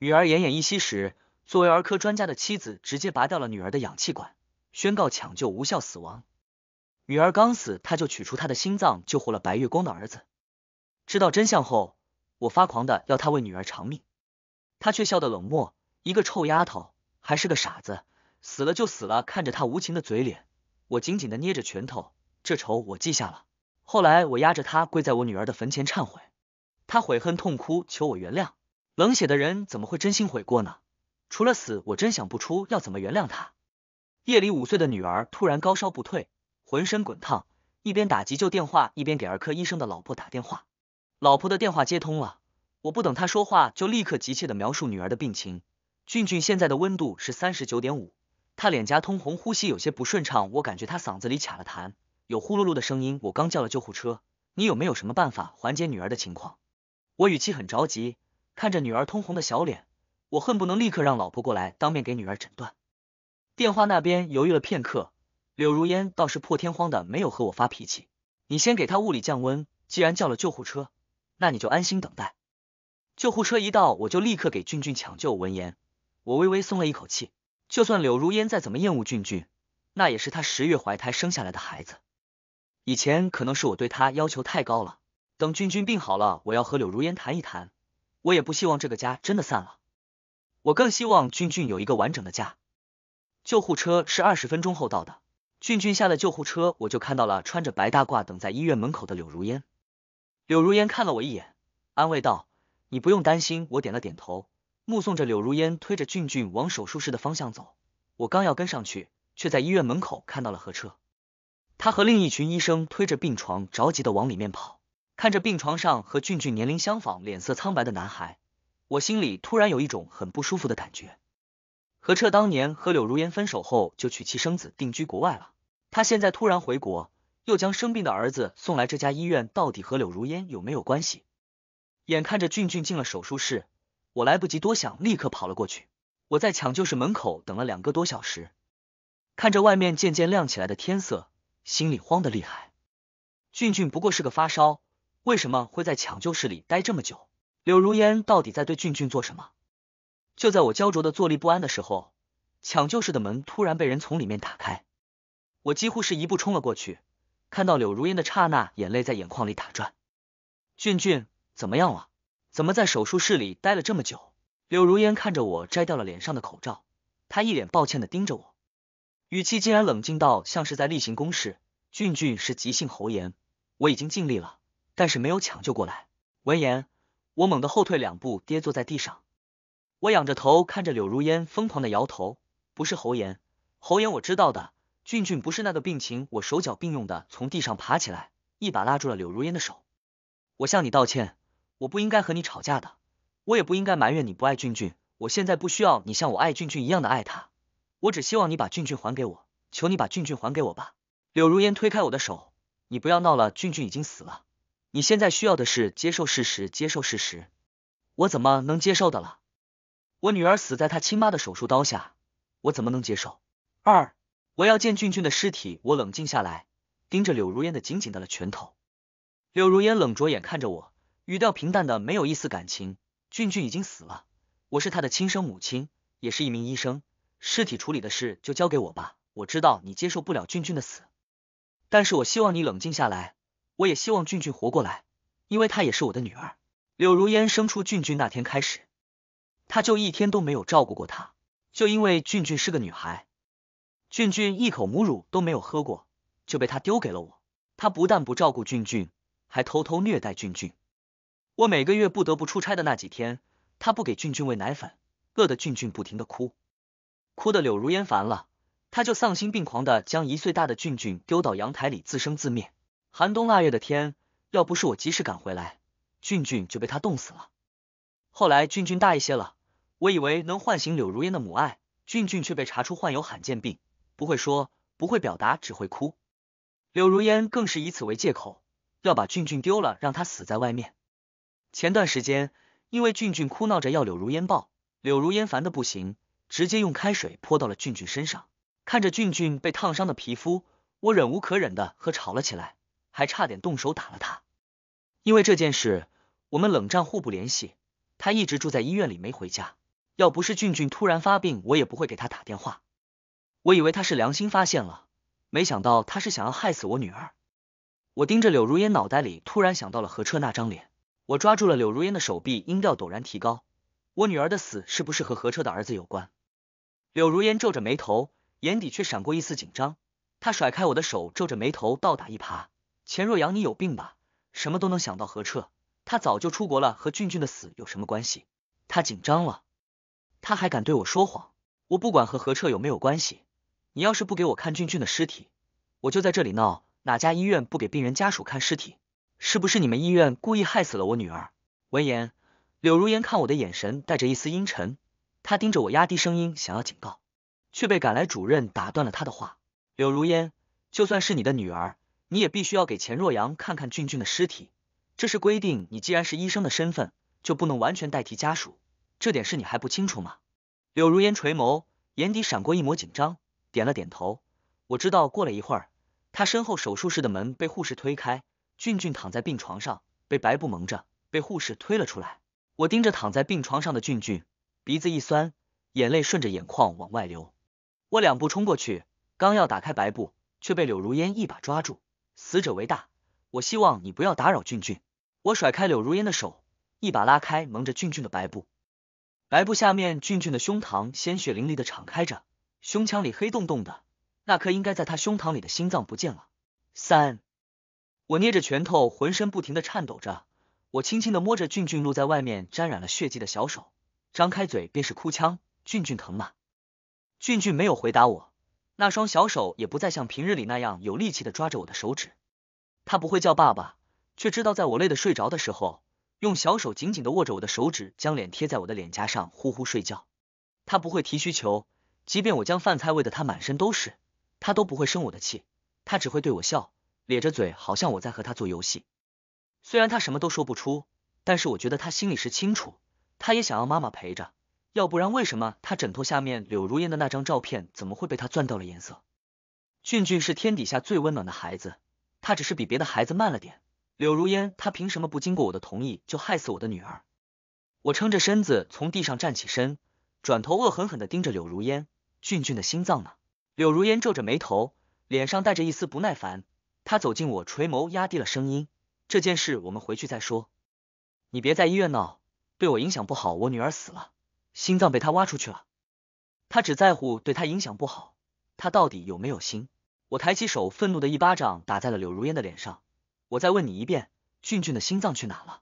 女儿奄奄一息时，作为儿科专家的妻子直接拔掉了女儿的氧气管，宣告抢救无效死亡。女儿刚死，他就取出他的心脏救活了白月光的儿子。知道真相后，我发狂的要他为女儿偿命，他却笑得冷漠。一个臭丫头，还是个傻子，死了就死了。看着他无情的嘴脸，我紧紧的捏着拳头，这仇我记下了。后来我压着他跪在我女儿的坟前忏悔，他悔恨痛哭，求我原谅。冷血的人怎么会真心悔过呢？除了死，我真想不出要怎么原谅他。夜里五岁的女儿突然高烧不退，浑身滚烫，一边打急救电话，一边给儿科医生的老婆打电话。老婆的电话接通了，我不等她说话，就立刻急切的描述女儿的病情。俊俊现在的温度是三十九点五，他脸颊通红，呼吸有些不顺畅，我感觉他嗓子里卡了痰，有呼噜噜的声音。我刚叫了救护车，你有没有什么办法缓解女儿的情况？我语气很着急。看着女儿通红的小脸，我恨不能立刻让老婆过来当面给女儿诊断。电话那边犹豫了片刻，柳如烟倒是破天荒的没有和我发脾气。你先给她物理降温，既然叫了救护车，那你就安心等待。救护车一到，我就立刻给俊俊抢救。闻言，我微微松了一口气。就算柳如烟再怎么厌恶俊俊，那也是她十月怀胎生下来的孩子。以前可能是我对她要求太高了。等俊俊病好了，我要和柳如烟谈一谈。我也不希望这个家真的散了，我更希望俊俊有一个完整的家。救护车是二十分钟后到的，俊俊下了救护车，我就看到了穿着白大褂等在医院门口的柳如烟。柳如烟看了我一眼，安慰道：“你不用担心。”我点了点头，目送着柳如烟推着俊俊往手术室的方向走。我刚要跟上去，却在医院门口看到了何彻，他和另一群医生推着病床，着急的往里面跑。看着病床上和俊俊年龄相仿、脸色苍白的男孩，我心里突然有一种很不舒服的感觉。何彻当年和柳如烟分手后就娶妻生子、定居国外了。他现在突然回国，又将生病的儿子送来这家医院，到底和柳如烟有没有关系？眼看着俊俊进了手术室，我来不及多想，立刻跑了过去。我在抢救室门口等了两个多小时，看着外面渐渐亮起来的天色，心里慌得厉害。俊俊不过是个发烧。为什么会在抢救室里待这么久？柳如烟到底在对俊俊做什么？就在我焦灼的坐立不安的时候，抢救室的门突然被人从里面打开，我几乎是一步冲了过去，看到柳如烟的刹那，眼泪在眼眶里打转。俊俊怎么样了？怎么在手术室里待了这么久？柳如烟看着我，摘掉了脸上的口罩，她一脸抱歉的盯着我，语气竟然冷静到像是在例行公事。俊俊是急性喉炎，我已经尽力了。但是没有抢救过来。闻言，我猛地后退两步，跌坐在地上。我仰着头看着柳如烟，疯狂的摇头。不是侯岩，侯岩我知道的。俊俊不是那个病情。我手脚并用的从地上爬起来，一把拉住了柳如烟的手。我向你道歉，我不应该和你吵架的，我也不应该埋怨你不爱俊俊。我现在不需要你像我爱俊俊一样的爱他，我只希望你把俊俊还给我，求你把俊俊还给我吧。柳如烟推开我的手，你不要闹了，俊俊已经死了。你现在需要的是接受事实，接受事实。我怎么能接受的了？我女儿死在她亲妈的手术刀下，我怎么能接受？二，我要见俊俊的尸体。我冷静下来，盯着柳如烟的紧紧的了拳头。柳如烟冷着眼看着我，语调平淡的没有一丝感情。俊俊已经死了，我是他的亲生母亲，也是一名医生，尸体处理的事就交给我吧。我知道你接受不了俊俊的死，但是我希望你冷静下来。我也希望俊俊活过来，因为她也是我的女儿。柳如烟生出俊俊那天开始，她就一天都没有照顾过她，就因为俊俊是个女孩，俊俊一口母乳都没有喝过，就被她丢给了我。她不但不照顾俊俊，还偷偷虐待俊俊。我每个月不得不出差的那几天，她不给俊俊喂奶粉，饿得俊俊不停的哭，哭的柳如烟烦了，她就丧心病狂的将一岁大的俊俊丢到阳台里自生自灭。寒冬腊月的天，要不是我及时赶回来，俊俊就被他冻死了。后来俊俊大一些了，我以为能唤醒柳如烟的母爱，俊俊却被查出患有罕见病，不会说，不会表达，只会哭。柳如烟更是以此为借口，要把俊俊丢了，让他死在外面。前段时间，因为俊俊哭闹着要柳如烟抱，柳如烟烦的不行，直接用开水泼到了俊俊身上。看着俊俊被烫伤的皮肤，我忍无可忍的和吵了起来。还差点动手打了他，因为这件事我们冷战互不联系，他一直住在医院里没回家。要不是俊俊突然发病，我也不会给他打电话。我以为他是良心发现了，没想到他是想要害死我女儿。我盯着柳如烟，脑袋里突然想到了何彻那张脸，我抓住了柳如烟的手臂，音调陡然提高。我女儿的死是不是和何彻的儿子有关？柳如烟皱着眉头，眼底却闪过一丝紧张。她甩开我的手，皱着眉头倒打一耙。钱若阳，你有病吧？什么都能想到何彻，他早就出国了。和俊俊的死有什么关系？他紧张了，他还敢对我说谎？我不管和何彻有没有关系，你要是不给我看俊俊的尸体，我就在这里闹。哪家医院不给病人家属看尸体？是不是你们医院故意害死了我女儿？闻言，柳如烟看我的眼神带着一丝阴沉，她盯着我，压低声音想要警告，却被赶来主任打断了她的话。柳如烟，就算是你的女儿。你也必须要给钱若阳看看俊俊的尸体，这是规定。你既然是医生的身份，就不能完全代替家属，这点事你还不清楚吗？柳如烟垂眸，眼底闪过一抹紧张，点了点头。我知道。过了一会儿，他身后手术室的门被护士推开，俊俊躺在病床上，被白布蒙着，被护士推了出来。我盯着躺在病床上的俊俊，鼻子一酸，眼泪顺着眼眶往外流。我两步冲过去，刚要打开白布，却被柳如烟一把抓住。死者为大，我希望你不要打扰俊俊。我甩开柳如烟的手，一把拉开蒙着俊俊的白布，白布下面俊俊的胸膛鲜血淋漓的敞开着，胸腔里黑洞洞的，那颗应该在他胸膛里的心脏不见了。三，我捏着拳头，浑身不停的颤抖着，我轻轻的摸着俊俊露在外面沾染了血迹的小手，张开嘴便是哭腔。俊俊疼吗？俊俊没有回答我。那双小手也不再像平日里那样有力气的抓着我的手指，他不会叫爸爸，却知道在我累的睡着的时候，用小手紧紧的握着我的手指，将脸贴在我的脸颊上呼呼睡觉。他不会提需求，即便我将饭菜喂得他满身都是，他都不会生我的气，他只会对我笑，咧着嘴，好像我在和他做游戏。虽然他什么都说不出，但是我觉得他心里是清楚，他也想要妈妈陪着。要不然，为什么他枕头下面柳如烟的那张照片怎么会被他钻掉了颜色？俊俊是天底下最温暖的孩子，他只是比别的孩子慢了点。柳如烟，他凭什么不经过我的同意就害死我的女儿？我撑着身子从地上站起身，转头恶狠狠的盯着柳如烟。俊俊的心脏呢？柳如烟皱着眉头，脸上带着一丝不耐烦。他走近我，垂眸压低了声音：“这件事我们回去再说，你别在医院闹，对我影响不好。我女儿死了。”心脏被他挖出去了，他只在乎对他影响不好。他到底有没有心？我抬起手，愤怒的一巴掌打在了柳如烟的脸上。我再问你一遍，俊俊的心脏去哪了？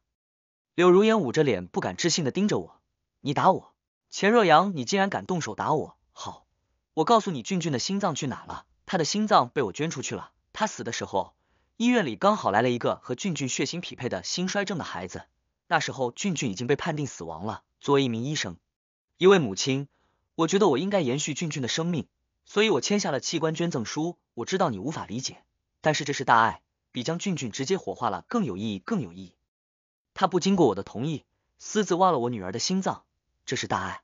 柳如烟捂着脸，不敢置信的盯着我。你打我，钱若阳，你竟然敢动手打我！好，我告诉你，俊俊的心脏去哪了？他的心脏被我捐出去了。他死的时候，医院里刚好来了一个和俊俊血型匹配的心衰症的孩子。那时候，俊俊已经被判定死亡了。作为一名医生。一位母亲，我觉得我应该延续俊俊的生命，所以我签下了器官捐赠书。我知道你无法理解，但是这是大爱，比将俊俊直接火化了更有意义，更有意义。他不经过我的同意，私自挖了我女儿的心脏，这是大爱。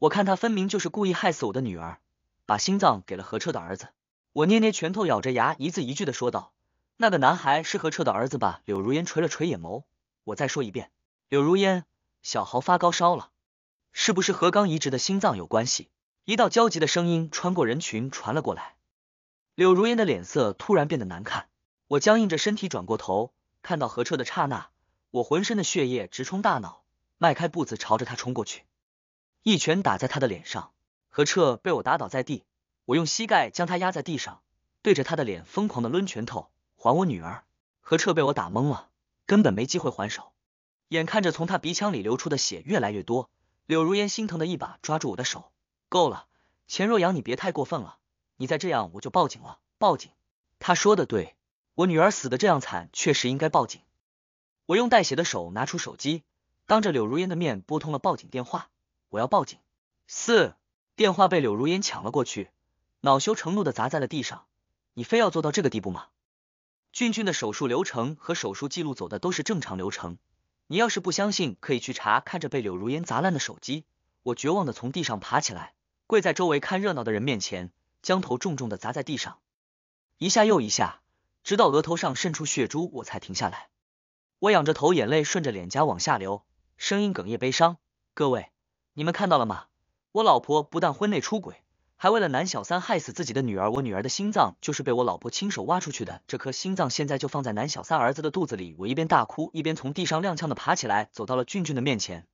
我看他分明就是故意害死我的女儿，把心脏给了何彻的儿子。我捏捏拳头，咬着牙，一字一句的说道：“那个男孩是何彻的儿子吧？”柳如烟垂了垂眼眸，我再说一遍，柳如烟，小豪发高烧了。是不是和刚移植的心脏有关系？一道焦急的声音穿过人群传了过来。柳如烟的脸色突然变得难看。我僵硬着身体转过头，看到何彻的刹那，我浑身的血液直冲大脑，迈开步子朝着他冲过去，一拳打在他的脸上。何彻被我打倒在地，我用膝盖将他压在地上，对着他的脸疯狂的抡拳头。还我女儿！何彻被我打懵了，根本没机会还手。眼看着从他鼻腔里流出的血越来越多。柳如烟心疼的一把抓住我的手，够了，钱若阳，你别太过分了，你再这样我就报警了，报警。他说的对，我女儿死的这样惨，确实应该报警。我用带血的手拿出手机，当着柳如烟的面拨通了报警电话，我要报警。四，电话被柳如烟抢了过去，恼羞成怒的砸在了地上，你非要做到这个地步吗？俊俊的手术流程和手术记录走的都是正常流程。你要是不相信，可以去查。看着被柳如烟砸烂的手机，我绝望的从地上爬起来，跪在周围看热闹的人面前，将头重重的砸在地上，一下又一下，直到额头上渗出血珠，我才停下来。我仰着头，眼泪顺着脸颊往下流，声音哽咽，悲伤。各位，你们看到了吗？我老婆不但婚内出轨。还为了男小三害死自己的女儿，我女儿的心脏就是被我老婆亲手挖出去的，这颗心脏现在就放在男小三儿子的肚子里。我一边大哭，一边从地上踉跄的爬起来，走到了俊俊的面前。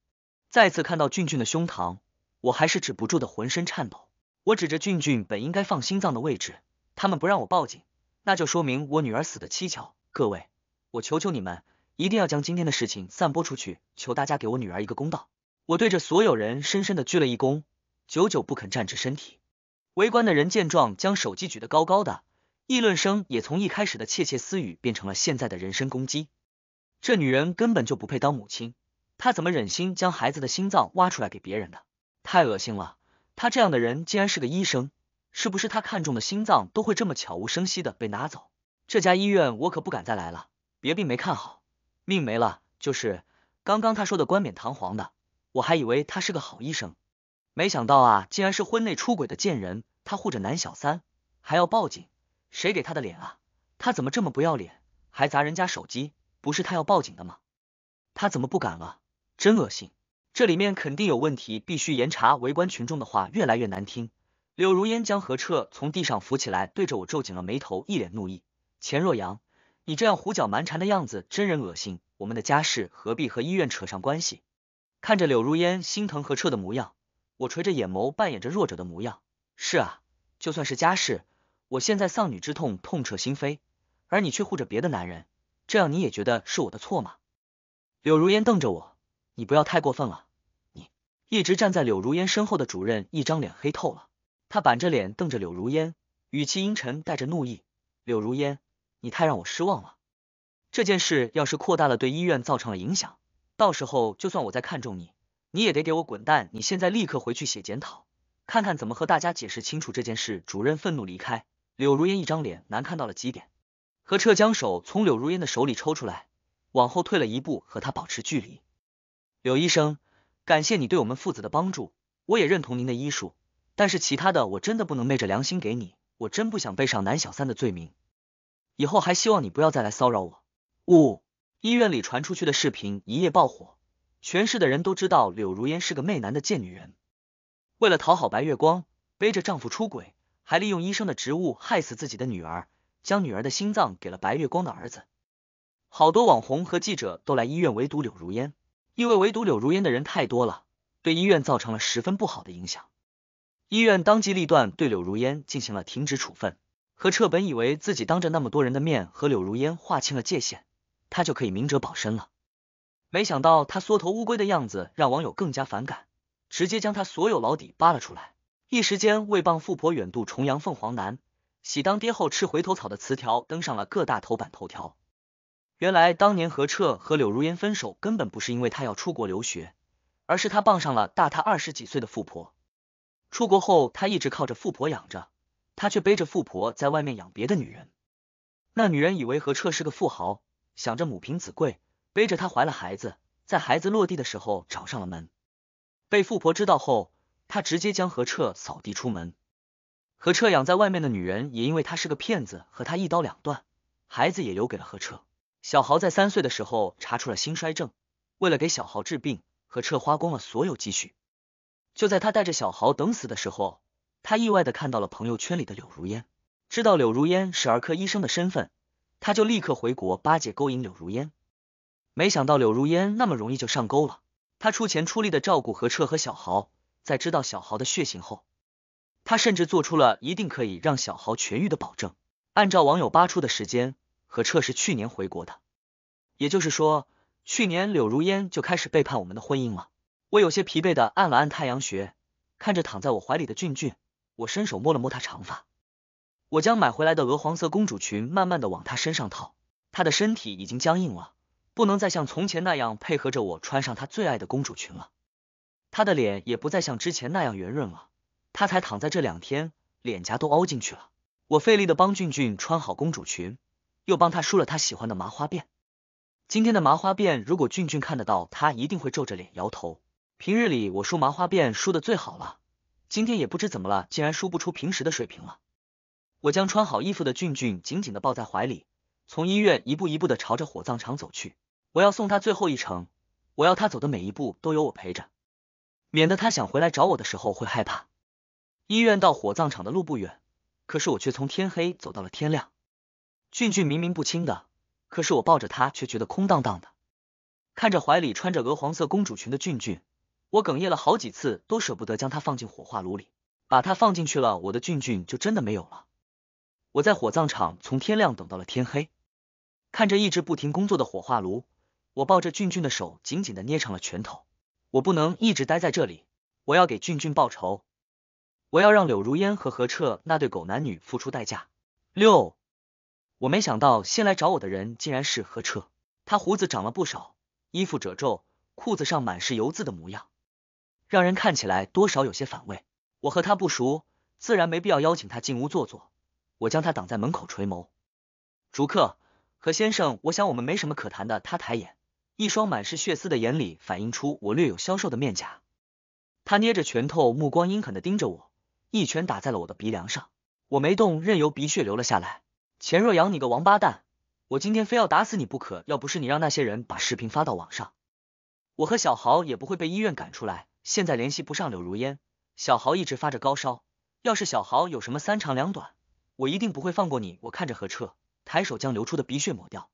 再次看到俊俊的胸膛，我还是止不住的浑身颤抖。我指着俊俊本应该放心脏的位置，他们不让我报警，那就说明我女儿死的蹊跷。各位，我求求你们，一定要将今天的事情散播出去，求大家给我女儿一个公道。我对着所有人深深的鞠了一躬，久久不肯站直身体。围观的人见状，将手机举得高高的，议论声也从一开始的窃窃私语变成了现在的人身攻击。这女人根本就不配当母亲，她怎么忍心将孩子的心脏挖出来给别人的？太恶心了！她这样的人竟然是个医生，是不是？她看中的心脏都会这么悄无声息的被拿走？这家医院我可不敢再来了。别病没看好，命没了。就是刚刚他说的冠冕堂皇的，我还以为他是个好医生。没想到啊，竟然是婚内出轨的贱人，他护着男小三还要报警，谁给他的脸啊？他怎么这么不要脸，还砸人家手机？不是他要报警的吗？他怎么不敢了？真恶心！这里面肯定有问题，必须严查！围观群众的话越来越难听。柳如烟将何彻从地上扶起来，对着我皱紧了眉头，一脸怒意。钱若阳，你这样胡搅蛮缠的样子，真人恶心！我们的家事何必和医院扯上关系？看着柳如烟心疼何彻的模样。我垂着眼眸，扮演着弱者的模样。是啊，就算是家事，我现在丧女之痛，痛彻心扉，而你却护着别的男人，这样你也觉得是我的错吗？柳如烟瞪着我，你不要太过分了。你一直站在柳如烟身后的主任，一张脸黑透了，他板着脸瞪着柳如烟，语气阴沉，带着怒意。柳如烟，你太让我失望了。这件事要是扩大了，对医院造成了影响，到时候就算我再看中你。你也得给我滚蛋！你现在立刻回去写检讨，看看怎么和大家解释清楚这件事。主任愤怒离开，柳如烟一张脸难看到了极点。何彻将手从柳如烟的手里抽出来，往后退了一步，和他保持距离。柳医生，感谢你对我们父子的帮助，我也认同您的医术，但是其他的我真的不能昧着良心给你，我真不想背上男小三的罪名。以后还希望你不要再来骚扰我。呜，医院里传出去的视频一夜爆火。全市的人都知道柳如烟是个媚男的贱女人，为了讨好白月光，背着丈夫出轨，还利用医生的职务害死自己的女儿，将女儿的心脏给了白月光的儿子。好多网红和记者都来医院围堵柳如烟，因为围堵柳如烟的人太多了，对医院造成了十分不好的影响。医院当机立断对柳如烟进行了停职处分。何彻本以为自己当着那么多人的面和柳如烟划清了界限，他就可以明哲保身了。没想到他缩头乌龟的样子让网友更加反感，直接将他所有老底扒了出来。一时间，为傍富婆远渡重洋、凤凰男喜当爹后吃回头草的词条登上了各大头版头条。原来，当年何彻和柳如烟分手根本不是因为他要出国留学，而是他傍上了大他二十几岁的富婆。出国后，他一直靠着富婆养着，他却背着富婆在外面养别的女人。那女人以为何彻是个富豪，想着母凭子贵。背着她怀了孩子，在孩子落地的时候找上了门，被富婆知道后，她直接将何彻扫地出门。何彻养在外面的女人也因为他是个骗子，和他一刀两断，孩子也留给了何彻。小豪在三岁的时候查出了心衰症，为了给小豪治病，何彻花光了所有积蓄。就在他带着小豪等死的时候，他意外的看到了朋友圈里的柳如烟，知道柳如烟是儿科医生的身份，他就立刻回国巴结勾引柳如烟。没想到柳如烟那么容易就上钩了。他出钱出力的照顾何彻和小豪，在知道小豪的血型后，他甚至做出了一定可以让小豪痊愈的保证。按照网友扒出的时间，何彻是去年回国的，也就是说，去年柳如烟就开始背叛我们的婚姻了。我有些疲惫的按了按太阳穴，看着躺在我怀里的俊俊，我伸手摸了摸他长发，我将买回来的鹅黄色公主裙慢慢的往他身上套，他的身体已经僵硬了。不能再像从前那样配合着我穿上她最爱的公主裙了，她的脸也不再像之前那样圆润了，她才躺在这两天脸颊都凹进去了。我费力的帮俊俊穿好公主裙，又帮她梳了她喜欢的麻花辫。今天的麻花辫如果俊俊看得到，她一定会皱着脸摇头。平日里我梳麻花辫梳的最好了，今天也不知怎么了，竟然梳不出平时的水平了。我将穿好衣服的俊俊紧紧的抱在怀里，从医院一步一步的朝着火葬场走去。我要送他最后一程，我要他走的每一步都有我陪着，免得他想回来找我的时候会害怕。医院到火葬场的路不远，可是我却从天黑走到了天亮。俊俊明明不轻的，可是我抱着他却觉得空荡荡的。看着怀里穿着鹅黄色公主裙的俊俊，我哽咽了好几次，都舍不得将他放进火化炉里。把他放进去了，我的俊俊就真的没有了。我在火葬场从天亮等到了天黑，看着一直不停工作的火化炉。我抱着俊俊的手，紧紧的捏成了拳头。我不能一直待在这里，我要给俊俊报仇，我要让柳如烟和何彻那对狗男女付出代价。六，我没想到先来找我的人竟然是何彻，他胡子长了不少，衣服褶皱，裤子上满是油渍的模样，让人看起来多少有些反胃。我和他不熟，自然没必要邀请他进屋坐坐。我将他挡在门口，垂眸。逐客，何先生，我想我们没什么可谈的。他抬眼。一双满是血丝的眼里反映出我略有消瘦的面颊，他捏着拳头，目光阴狠的盯着我，一拳打在了我的鼻梁上。我没动，任由鼻血流了下来。钱若阳，你个王八蛋，我今天非要打死你不可！要不是你让那些人把视频发到网上，我和小豪也不会被医院赶出来。现在联系不上柳如烟，小豪一直发着高烧，要是小豪有什么三长两短，我一定不会放过你。我看着何彻，抬手将流出的鼻血抹掉，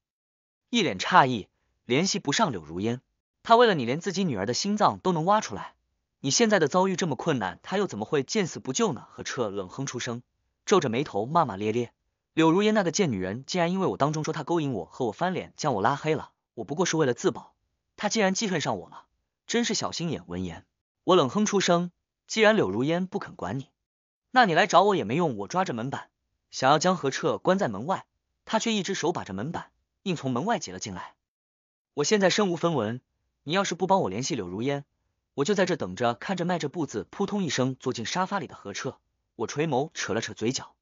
一脸诧异。联系不上柳如烟，他为了你连自己女儿的心脏都能挖出来。你现在的遭遇这么困难，他又怎么会见死不救呢？何彻冷哼出声，皱着眉头骂骂咧咧。柳如烟那个贱女人，竟然因为我当众说她勾引我和我翻脸，将我拉黑了。我不过是为了自保，她竟然记恨上我了，真是小心眼。闻言，我冷哼出声。既然柳如烟不肯管你，那你来找我也没用。我抓着门板，想要将何彻关在门外，他却一只手把着门板，硬从门外挤了进来。我现在身无分文，你要是不帮我联系柳如烟，我就在这等着看着迈着步子扑通一声坐进沙发里的何彻。我垂眸扯了扯嘴角，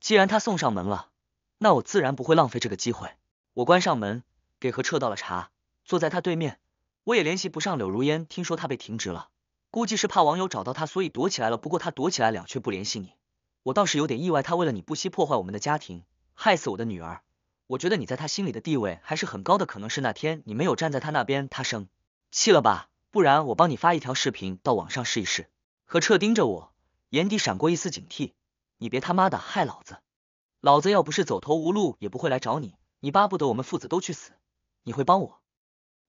既然他送上门了，那我自然不会浪费这个机会。我关上门，给何彻倒了茶，坐在他对面。我也联系不上柳如烟，听说她被停职了，估计是怕网友找到她，所以躲起来了。不过她躲起来了却不联系你，我倒是有点意外。他为了你不惜破坏我们的家庭，害死我的女儿。我觉得你在他心里的地位还是很高的，可能是那天你没有站在他那边，他生气了吧？不然我帮你发一条视频到网上试一试。何彻盯着我，眼底闪过一丝警惕。你别他妈的害老子！老子要不是走投无路，也不会来找你。你巴不得我们父子都去死，你会帮我？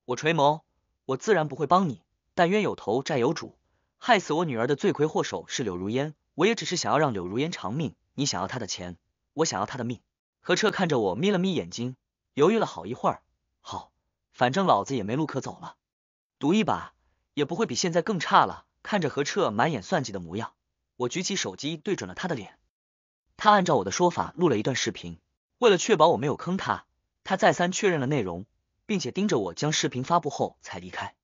我垂眸，我自然不会帮你。但冤有头，债有主，害死我女儿的罪魁祸首是柳如烟，我也只是想要让柳如烟偿命。你想要她的钱，我想要她的命。何彻看着我，眯了眯眼睛，犹豫了好一会儿。好，反正老子也没路可走了，赌一把也不会比现在更差了。看着何彻满眼算计的模样，我举起手机对准了他的脸。他按照我的说法录了一段视频，为了确保我没有坑他，他再三确认了内容，并且盯着我将视频发布后才离开。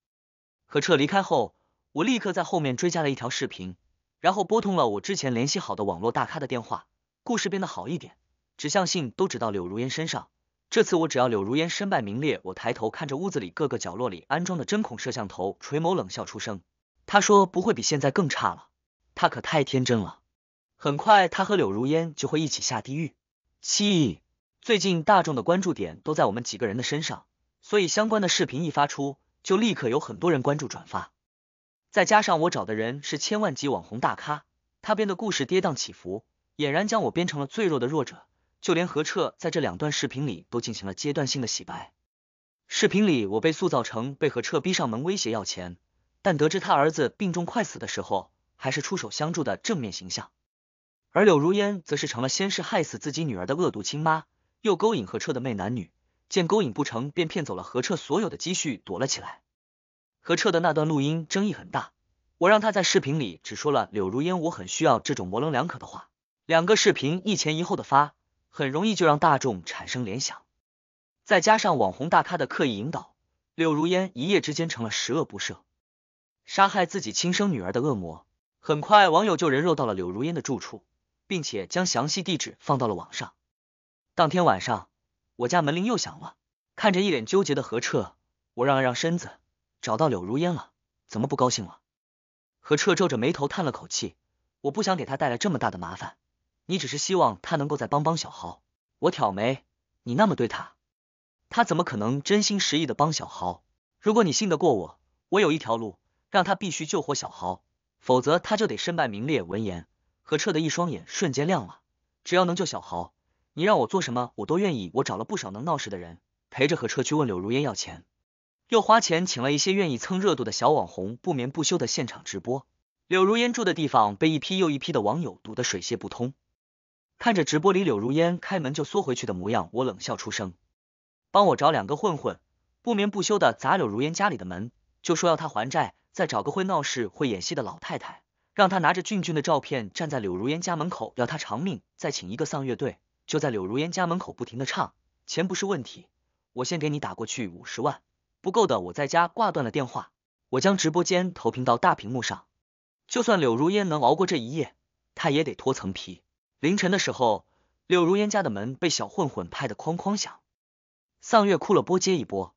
何彻离开后，我立刻在后面追加了一条视频，然后拨通了我之前联系好的网络大咖的电话。故事变得好一点。指向性都指到柳如烟身上，这次我只要柳如烟身败名裂。我抬头看着屋子里各个角落里安装的针孔摄像头，垂眸冷笑出声。他说不会比现在更差了，他可太天真了。很快他和柳如烟就会一起下地狱。七，最近大众的关注点都在我们几个人的身上，所以相关的视频一发出，就立刻有很多人关注转发。再加上我找的人是千万级网红大咖，他编的故事跌宕起伏，俨然将我编成了最弱的弱者。就连何彻在这两段视频里都进行了阶段性的洗白。视频里，我被塑造成被何彻逼上门威胁要钱，但得知他儿子病重快死的时候，还是出手相助的正面形象。而柳如烟则是成了先是害死自己女儿的恶毒亲妈，又勾引何彻的媚男女。见勾引不成，便骗走了何彻所有的积蓄，躲了起来。何彻的那段录音争议很大，我让他在视频里只说了“柳如烟，我很需要”这种模棱两可的话。两个视频一前一后的发。很容易就让大众产生联想，再加上网红大咖的刻意引导，柳如烟一夜之间成了十恶不赦、杀害自己亲生女儿的恶魔。很快，网友就人肉到了柳如烟的住处，并且将详细地址放到了网上。当天晚上，我家门铃又响了，看着一脸纠结的何彻，我让了让身子，找到柳如烟了，怎么不高兴了？何彻皱着眉头叹了口气，我不想给他带来这么大的麻烦。你只是希望他能够再帮帮小豪。我挑眉，你那么对他，他怎么可能真心实意的帮小豪？如果你信得过我，我有一条路，让他必须救活小豪，否则他就得身败名裂。闻言，何彻的一双眼瞬间亮了。只要能救小豪，你让我做什么，我都愿意。我找了不少能闹事的人，陪着何彻去问柳如烟要钱，又花钱请了一些愿意蹭热度的小网红，不眠不休的现场直播。柳如烟住的地方被一批又一批的网友堵得水泄不通。看着直播里柳如烟开门就缩回去的模样，我冷笑出声：“帮我找两个混混，不眠不休的砸柳如烟家里的门，就说要他还债。再找个会闹事、会演戏的老太太，让她拿着俊俊的照片站在柳如烟家门口要他偿命。再请一个丧乐队，就在柳如烟家门口不停的唱。钱不是问题，我先给你打过去五十万，不够的我在家挂断了电话。我将直播间投屏到大屏幕上，就算柳如烟能熬过这一夜，他也得脱层皮。”凌晨的时候，柳如烟家的门被小混混拍得哐哐响，丧月哭了波接一波，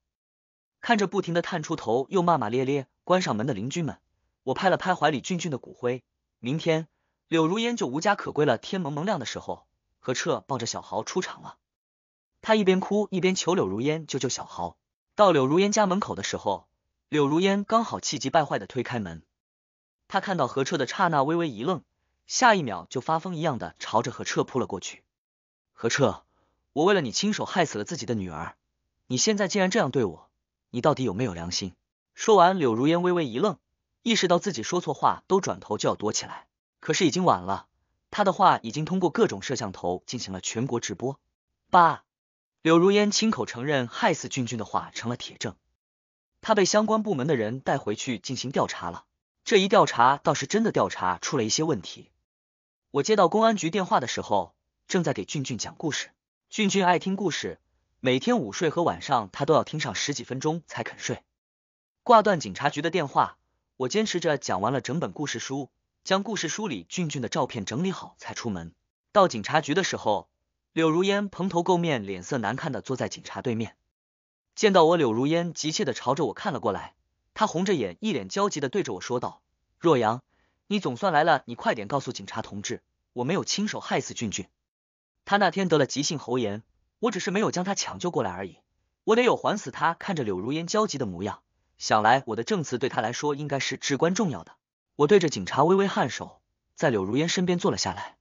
看着不停的探出头又骂骂咧咧，关上门的邻居们，我拍了拍怀里俊俊的骨灰，明天柳如烟就无家可归了。天蒙蒙亮的时候，何彻抱着小豪出场了，他一边哭一边求柳如烟救救小豪。到柳如烟家门口的时候，柳如烟刚好气急败坏的推开门，他看到何彻的刹那微微一愣。下一秒就发疯一样的朝着何彻扑了过去。何彻，我为了你亲手害死了自己的女儿，你现在竟然这样对我，你到底有没有良心？说完，柳如烟微微一愣，意识到自己说错话，都转头就要躲起来，可是已经晚了，他的话已经通过各种摄像头进行了全国直播。爸，柳如烟亲口承认害死俊俊的话成了铁证，她被相关部门的人带回去进行调查了。这一调查倒是真的，调查出了一些问题。我接到公安局电话的时候，正在给俊俊讲故事。俊俊爱听故事，每天午睡和晚上他都要听上十几分钟才肯睡。挂断警察局的电话，我坚持着讲完了整本故事书，将故事书里俊俊的照片整理好才出门。到警察局的时候，柳如烟蓬头垢面，脸色难看的坐在警察对面。见到我，柳如烟急切的朝着我看了过来，她红着眼，一脸焦急的对着我说道：“若阳。”你总算来了，你快点告诉警察同志，我没有亲手害死俊俊，他那天得了急性喉炎，我只是没有将他抢救过来而已。我得有缓死。他看着柳如烟焦急的模样，想来我的证词对他来说应该是至关重要的。我对着警察微微颔首，在柳如烟身边坐了下来。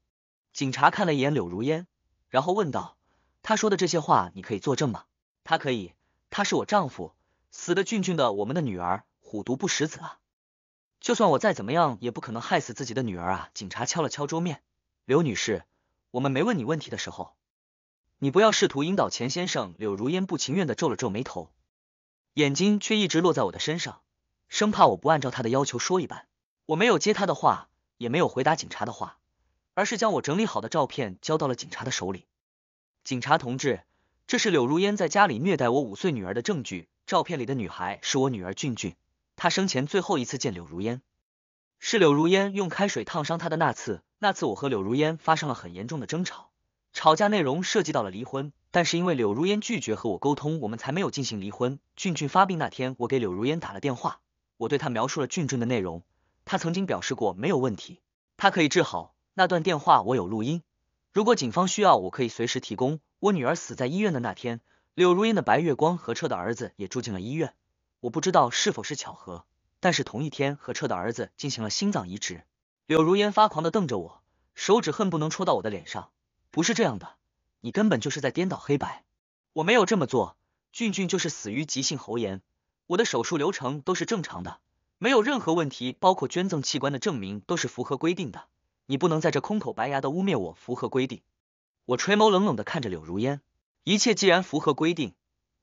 警察看了一眼柳如烟，然后问道：“他说的这些话，你可以作证吗？”他可以，他是我丈夫，死的俊俊的，我们的女儿，虎毒不食子啊。就算我再怎么样，也不可能害死自己的女儿啊！警察敲了敲桌面，刘女士，我们没问你问题的时候，你不要试图引导钱先生。柳如烟不情愿的皱了皱眉头，眼睛却一直落在我的身上，生怕我不按照他的要求说一般。我没有接他的话，也没有回答警察的话，而是将我整理好的照片交到了警察的手里。警察同志，这是柳如烟在家里虐待我五岁女儿的证据。照片里的女孩是我女儿俊俊。他生前最后一次见柳如烟，是柳如烟用开水烫伤他的那次。那次我和柳如烟发生了很严重的争吵，吵架内容涉及到了离婚，但是因为柳如烟拒绝和我沟通，我们才没有进行离婚。俊俊发病那天，我给柳如烟打了电话，我对他描述了俊俊的内容，他曾经表示过没有问题，他可以治好。那段电话我有录音，如果警方需要，我可以随时提供。我女儿死在医院的那天，柳如烟的白月光和彻的儿子也住进了医院。我不知道是否是巧合，但是同一天和彻的儿子进行了心脏移植。柳如烟发狂的瞪着我，手指恨不能戳到我的脸上。不是这样的，你根本就是在颠倒黑白。我没有这么做，俊俊就是死于急性喉炎。我的手术流程都是正常的，没有任何问题，包括捐赠器官的证明都是符合规定的。你不能在这空口白牙的污蔑我符合规定。我垂眸冷冷的看着柳如烟，一切既然符合规定，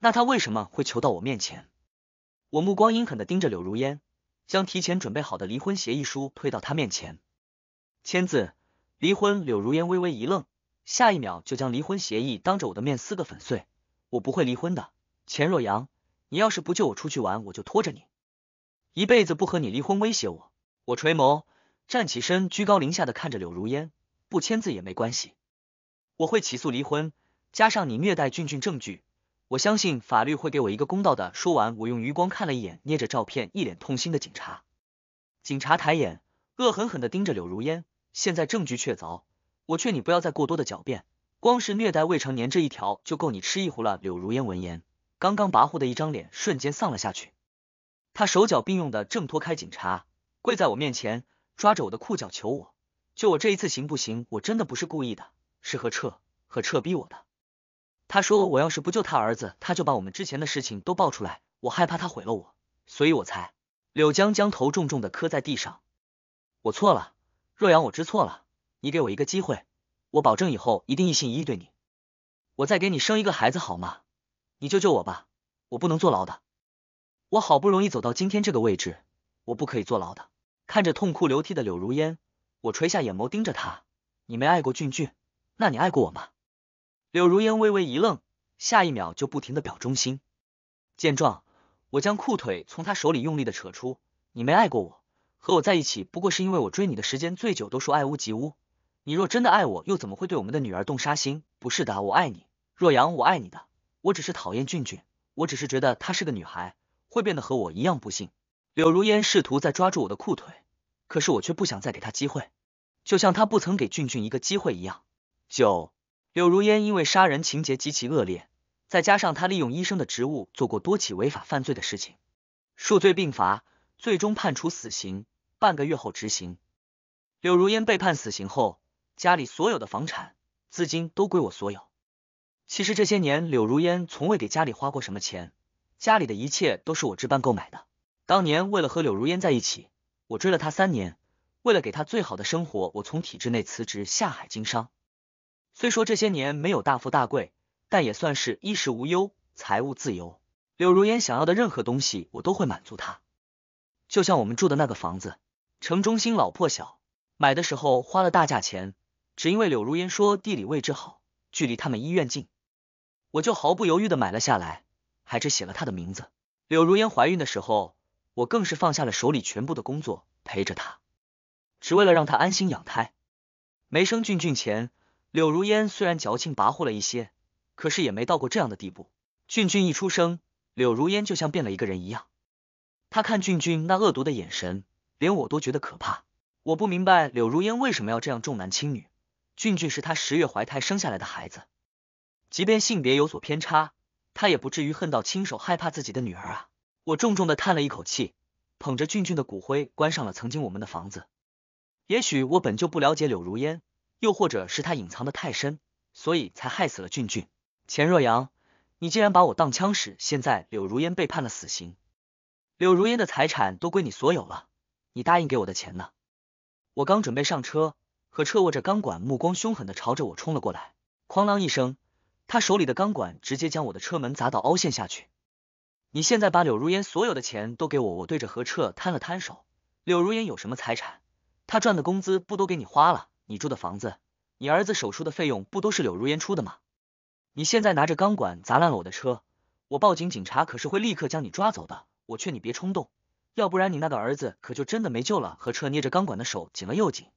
那他为什么会求到我面前？我目光阴狠地盯着柳如烟，将提前准备好的离婚协议书推到她面前，签字。离婚。柳如烟微微一愣，下一秒就将离婚协议当着我的面撕个粉碎。我不会离婚的，钱若阳，你要是不救我出去玩，我就拖着你一辈子不和你离婚。威胁我？我垂眸，站起身，居高临下的看着柳如烟，不签字也没关系，我会起诉离婚，加上你虐待俊俊证据。我相信法律会给我一个公道的。说完，我用余光看了一眼捏着照片、一脸痛心的警察。警察抬眼，恶狠狠地盯着柳如烟。现在证据确凿，我劝你不要再过多的狡辩。光是虐待未成年这一条就够你吃一壶了。柳如烟闻言，刚刚跋扈的一张脸瞬间丧了下去。他手脚并用的挣脱开警察，跪在我面前，抓着我的裤脚求我：就我这一次行不行？我真的不是故意的，是何彻何彻逼我的。他说我要是不救他儿子，他就把我们之前的事情都爆出来。我害怕他毁了我，所以我才……柳江将头重重的磕在地上，我错了，若阳，我知错了，你给我一个机会，我保证以后一定一心一意对你，我再给你生一个孩子好吗？你救救我吧，我不能坐牢的，我好不容易走到今天这个位置，我不可以坐牢的。看着痛哭流涕的柳如烟，我垂下眼眸盯着他，你没爱过俊俊，那你爱过我吗？柳如烟微微一愣，下一秒就不停的表忠心。见状，我将裤腿从他手里用力的扯出。你没爱过我，和我在一起不过是因为我追你的时间最久，都说爱屋及乌。你若真的爱我，又怎么会对我们的女儿动杀心？不是的，我爱你，若阳，我爱你的。我只是讨厌俊俊，我只是觉得她是个女孩，会变得和我一样不幸。柳如烟试图再抓住我的裤腿，可是我却不想再给她机会，就像她不曾给俊俊一个机会一样。九。柳如烟因为杀人情节极其恶劣，再加上她利用医生的职务做过多起违法犯罪的事情，数罪并罚，最终判处死刑，半个月后执行。柳如烟被判死刑后，家里所有的房产、资金都归我所有。其实这些年，柳如烟从未给家里花过什么钱，家里的一切都是我置办购买的。当年为了和柳如烟在一起，我追了她三年，为了给她最好的生活，我从体制内辞职下海经商。虽说这些年没有大富大贵，但也算是衣食无忧、财务自由。柳如烟想要的任何东西，我都会满足她。就像我们住的那个房子，城中心老破小，买的时候花了大价钱，只因为柳如烟说地理位置好，距离他们医院近，我就毫不犹豫的买了下来，还只写了她的名字。柳如烟怀孕的时候，我更是放下了手里全部的工作，陪着她，只为了让她安心养胎。没生俊俊前。柳如烟虽然矫情跋扈了一些，可是也没到过这样的地步。俊俊一出生，柳如烟就像变了一个人一样。他看俊俊那恶毒的眼神，连我都觉得可怕。我不明白柳如烟为什么要这样重男轻女。俊俊是他十月怀胎生下来的孩子，即便性别有所偏差，他也不至于恨到亲手害怕自己的女儿啊！我重重的叹了一口气，捧着俊俊的骨灰，关上了曾经我们的房子。也许我本就不了解柳如烟。又或者是他隐藏的太深，所以才害死了俊俊。钱若阳，你竟然把我当枪使！现在柳如烟被判了死刑，柳如烟的财产都归你所有了。你答应给我的钱呢？我刚准备上车，何彻握着钢管，目光凶狠的朝着我冲了过来。哐啷一声，他手里的钢管直接将我的车门砸到凹陷下去。你现在把柳如烟所有的钱都给我！我对着何彻摊了摊手。柳如烟有什么财产？他赚的工资不都给你花了？你住的房子，你儿子手术的费用不都是柳如烟出的吗？你现在拿着钢管砸烂了我的车，我报警，警察可是会立刻将你抓走的。我劝你别冲动，要不然你那个儿子可就真的没救了。何彻捏着钢管的手紧了又紧，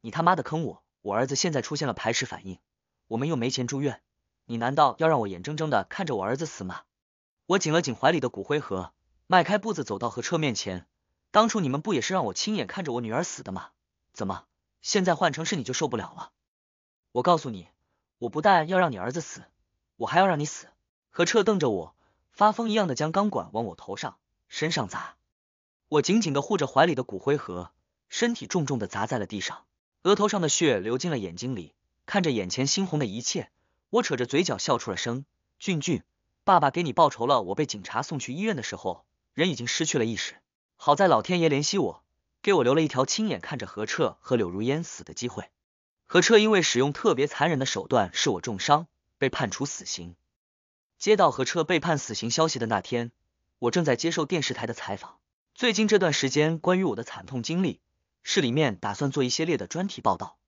你他妈的坑我！我儿子现在出现了排斥反应，我们又没钱住院，你难道要让我眼睁睁的看着我儿子死吗？我紧了紧怀里的骨灰盒，迈开步子走到何彻面前。当初你们不也是让我亲眼看着我女儿死的吗？怎么？现在换成是你就受不了了。我告诉你，我不但要让你儿子死，我还要让你死。何彻瞪着我，发疯一样的将钢管往我头上、身上砸。我紧紧的护着怀里的骨灰盒，身体重重的砸在了地上，额头上的血流进了眼睛里。看着眼前猩红的一切，我扯着嘴角笑出了声。俊俊，爸爸给你报仇了。我被警察送去医院的时候，人已经失去了意识，好在老天爷怜惜我。给我留了一条亲眼看着何彻和柳如烟死的机会。何彻因为使用特别残忍的手段，使我重伤，被判处死刑。接到何彻被判死刑消息的那天，我正在接受电视台的采访。最近这段时间，关于我的惨痛经历，市里面打算做一系列的专题报道。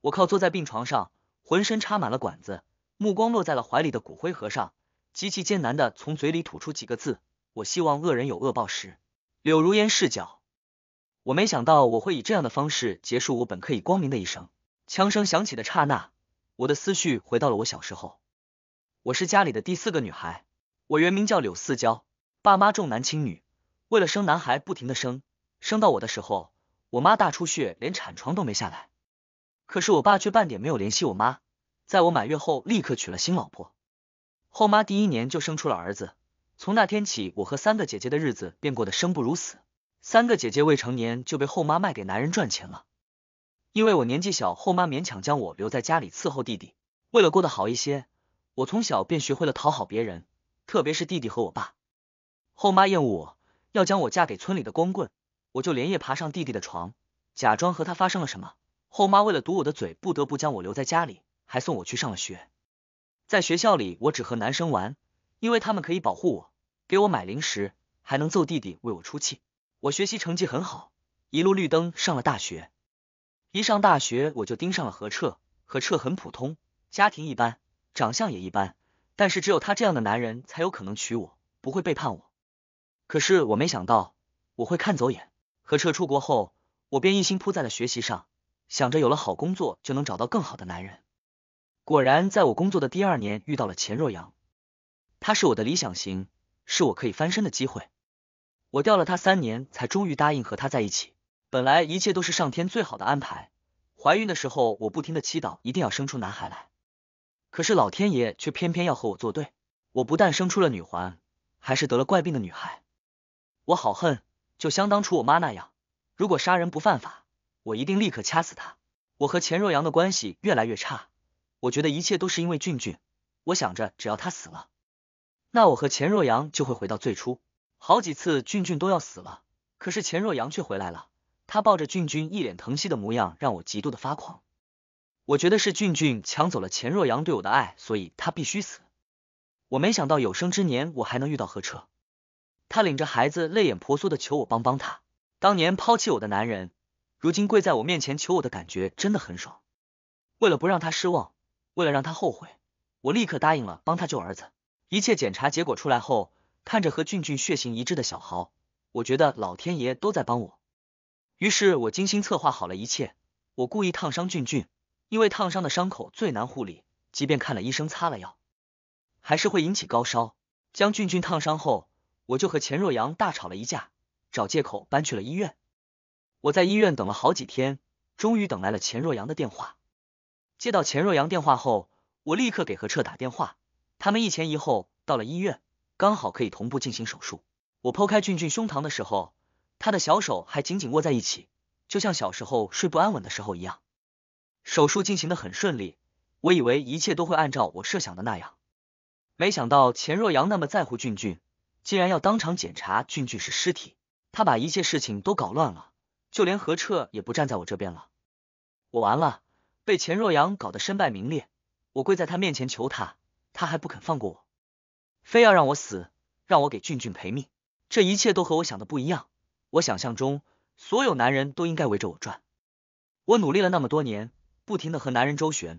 我靠坐在病床上，浑身插满了管子，目光落在了怀里的骨灰盒上，极其艰难的从嘴里吐出几个字：“我希望恶人有恶报。”时，柳如烟视角。我没想到我会以这样的方式结束我本可以光明的一生。枪声响起的刹那，我的思绪回到了我小时候。我是家里的第四个女孩，我原名叫柳四娇。爸妈重男轻女，为了生男孩不停的生，生到我的时候，我妈大出血，连产床都没下来。可是我爸却半点没有联系我妈，在我满月后立刻娶了新老婆。后妈第一年就生出了儿子，从那天起，我和三个姐姐的日子便过得生不如死。三个姐姐未成年就被后妈卖给男人赚钱了，因为我年纪小，后妈勉强将我留在家里伺候弟弟。为了过得好一些，我从小便学会了讨好别人，特别是弟弟和我爸。后妈厌恶我，要将我嫁给村里的光棍，我就连夜爬上弟弟的床，假装和他发生了什么。后妈为了堵我的嘴，不得不将我留在家里，还送我去上了学。在学校里，我只和男生玩，因为他们可以保护我，给我买零食，还能揍弟弟为我出气。我学习成绩很好，一路绿灯上了大学。一上大学，我就盯上了何彻。何彻很普通，家庭一般，长相也一般，但是只有他这样的男人才有可能娶我，不会背叛我。可是我没想到我会看走眼。何彻出国后，我便一心扑在了学习上，想着有了好工作就能找到更好的男人。果然，在我工作的第二年遇到了钱若阳，他是我的理想型，是我可以翻身的机会。我吊了他三年，才终于答应和他在一起。本来一切都是上天最好的安排。怀孕的时候，我不停的祈祷，一定要生出男孩来。可是老天爷却偏偏要和我作对。我不但生出了女环，还是得了怪病的女孩。我好恨，就相当初我妈那样。如果杀人不犯法，我一定立刻掐死他。我和钱若阳的关系越来越差。我觉得一切都是因为俊俊。我想着，只要他死了，那我和钱若阳就会回到最初。好几次俊俊都要死了，可是钱若阳却回来了。他抱着俊俊，一脸疼惜的模样，让我极度的发狂。我觉得是俊俊抢走了钱若阳对我的爱，所以他必须死。我没想到有生之年我还能遇到何彻。他领着孩子，泪眼婆娑的求我帮帮他。当年抛弃我的男人，如今跪在我面前求我的感觉真的很爽。为了不让他失望，为了让他后悔，我立刻答应了帮他救儿子。一切检查结果出来后。看着和俊俊血型一致的小豪，我觉得老天爷都在帮我。于是，我精心策划好了一切。我故意烫伤俊俊，因为烫伤的伤口最难护理，即便看了医生、擦了药，还是会引起高烧。将俊俊烫伤后，我就和钱若阳大吵了一架，找借口搬去了医院。我在医院等了好几天，终于等来了钱若阳的电话。接到钱若阳电话后，我立刻给何彻打电话，他们一前一后到了医院。刚好可以同步进行手术。我剖开俊俊胸膛的时候，他的小手还紧紧握在一起，就像小时候睡不安稳的时候一样。手术进行的很顺利，我以为一切都会按照我设想的那样，没想到钱若阳那么在乎俊俊，竟然要当场检查俊俊是尸体。他把一切事情都搞乱了，就连何彻也不站在我这边了。我完了，被钱若阳搞得身败名裂。我跪在他面前求他，他还不肯放过我。非要让我死，让我给俊俊赔命，这一切都和我想的不一样。我想象中，所有男人都应该围着我转。我努力了那么多年，不停的和男人周旋，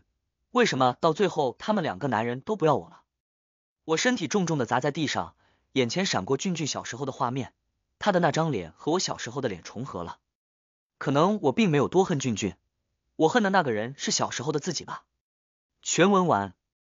为什么到最后，他们两个男人都不要我了？我身体重重的砸在地上，眼前闪过俊俊小时候的画面，他的那张脸和我小时候的脸重合了。可能我并没有多恨俊俊，我恨的那个人是小时候的自己吧。全文完。